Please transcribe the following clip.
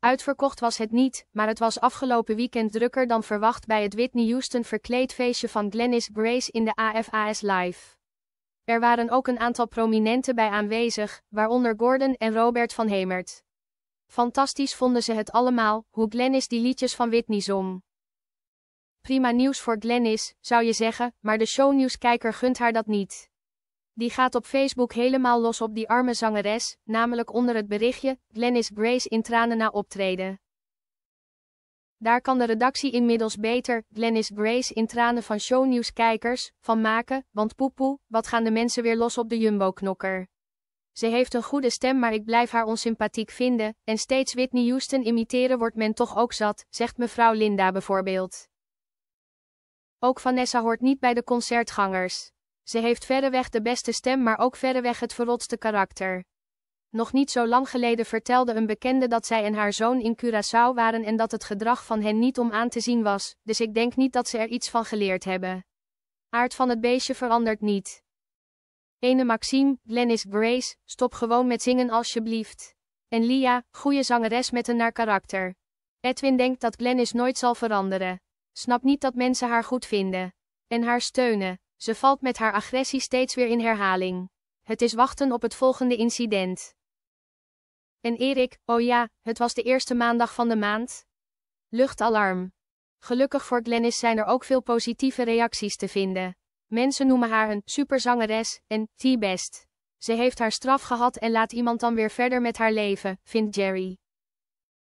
Uitverkocht was het niet, maar het was afgelopen weekend drukker dan verwacht bij het Whitney Houston verkleedfeestje van Glennis Grace in de AFAS Live. Er waren ook een aantal prominenten bij aanwezig, waaronder Gordon en Robert van Hemert. Fantastisch vonden ze het allemaal, hoe Glennis die liedjes van Whitney zong. Prima nieuws voor Glennis, zou je zeggen, maar de shownieuwskijker gunt haar dat niet. Die gaat op Facebook helemaal los op die arme zangeres, namelijk onder het berichtje, Glennis Grace in tranen na optreden. Daar kan de redactie inmiddels beter Glennis Grace in tranen van shownieuwskijkers van maken, want poepoe, wat gaan de mensen weer los op de jumbo-knokker. Ze heeft een goede stem maar ik blijf haar onsympathiek vinden, en steeds Whitney Houston imiteren wordt men toch ook zat, zegt mevrouw Linda bijvoorbeeld. Ook Vanessa hoort niet bij de concertgangers. Ze heeft verreweg de beste stem, maar ook verreweg het verrotste karakter. Nog niet zo lang geleden vertelde een bekende dat zij en haar zoon in Curaçao waren en dat het gedrag van hen niet om aan te zien was, dus ik denk niet dat ze er iets van geleerd hebben. Aard van het beestje verandert niet. Ene Maxime, Glennis Grace, stop gewoon met zingen alsjeblieft. En Lia, goede zangeres met een naar karakter. Edwin denkt dat Glennis nooit zal veranderen. Snap niet dat mensen haar goed vinden. En haar steunen. Ze valt met haar agressie steeds weer in herhaling. Het is wachten op het volgende incident. En Erik, oh ja, het was de eerste maandag van de maand. Luchtalarm. Gelukkig voor Glennis zijn er ook veel positieve reacties te vinden. Mensen noemen haar een superzangeres en T-best. Ze heeft haar straf gehad en laat iemand dan weer verder met haar leven, vindt Jerry.